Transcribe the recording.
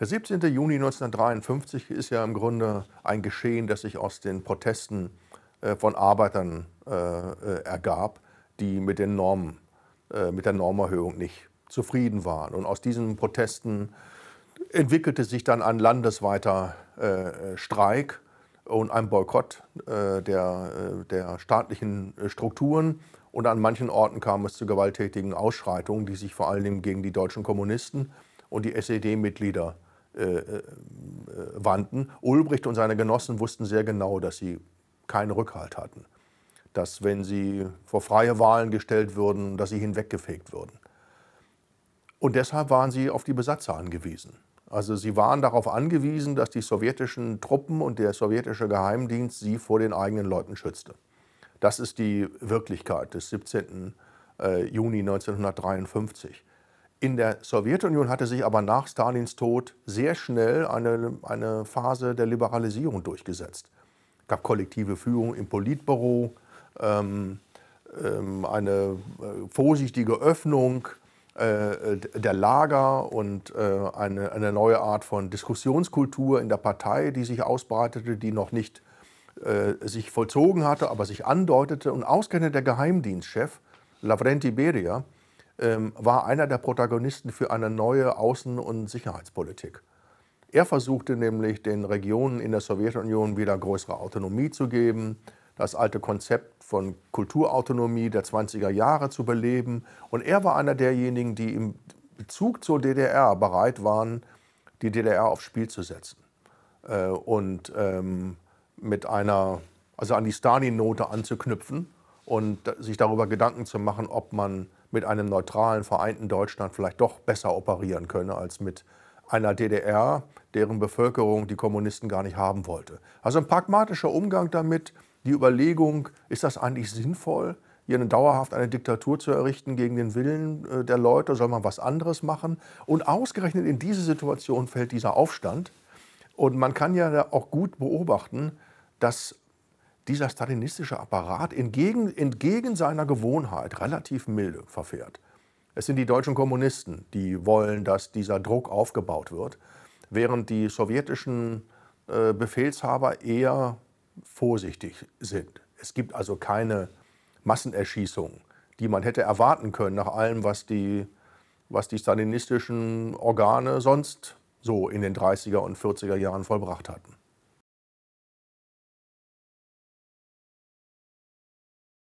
Der 17. Juni 1953 ist ja im Grunde ein Geschehen, das sich aus den Protesten äh, von Arbeitern äh, äh, ergab, die mit, den Normen, mit der Normerhöhung nicht zufrieden waren. Und aus diesen Protesten entwickelte sich dann ein landesweiter Streik und ein Boykott der, der staatlichen Strukturen. Und an manchen Orten kam es zu gewalttätigen Ausschreitungen, die sich vor allen Dingen gegen die deutschen Kommunisten und die SED-Mitglieder äh, äh, äh, wandten. Ulbricht und seine Genossen wussten sehr genau, dass sie keinen Rückhalt hatten. Dass, wenn sie vor freie Wahlen gestellt würden, dass sie hinweggefegt würden. Und deshalb waren sie auf die Besatzer angewiesen. Also sie waren darauf angewiesen, dass die sowjetischen Truppen und der sowjetische Geheimdienst sie vor den eigenen Leuten schützte. Das ist die Wirklichkeit des 17. Äh, Juni 1953. In der Sowjetunion hatte sich aber nach Stalins Tod sehr schnell eine, eine Phase der Liberalisierung durchgesetzt. Es gab kollektive Führung im Politbüro, ähm, ähm, eine äh, vorsichtige Öffnung äh, der Lager und äh, eine, eine neue Art von Diskussionskultur in der Partei, die sich ausbreitete, die noch nicht äh, sich vollzogen hatte, aber sich andeutete. Und ausgerechnet der Geheimdienstchef, Lavrenti Beria, ähm, war einer der Protagonisten für eine neue Außen- und Sicherheitspolitik. Er versuchte nämlich, den Regionen in der Sowjetunion wieder größere Autonomie zu geben, das alte Konzept von Kulturautonomie der 20er Jahre zu beleben. Und er war einer derjenigen, die im Bezug zur DDR bereit waren, die DDR aufs Spiel zu setzen. Äh, und ähm, mit einer, also an die Stalin-Note anzuknüpfen und sich darüber Gedanken zu machen, ob man mit einem neutralen, vereinten Deutschland vielleicht doch besser operieren könne als mit einer DDR, deren Bevölkerung die Kommunisten gar nicht haben wollte. Also ein pragmatischer Umgang damit, die Überlegung, ist das eigentlich sinnvoll, hier eine, dauerhaft eine Diktatur zu errichten gegen den Willen äh, der Leute, soll man was anderes machen? Und ausgerechnet in diese Situation fällt dieser Aufstand. Und man kann ja auch gut beobachten, dass dieser stalinistische Apparat entgegen, entgegen seiner Gewohnheit relativ milde verfährt. Es sind die deutschen Kommunisten, die wollen, dass dieser Druck aufgebaut wird, während die sowjetischen äh, Befehlshaber eher vorsichtig sind. Es gibt also keine Massenerschießung, die man hätte erwarten können nach allem, was die, was die stalinistischen Organe sonst so in den 30er und 40er Jahren vollbracht hatten.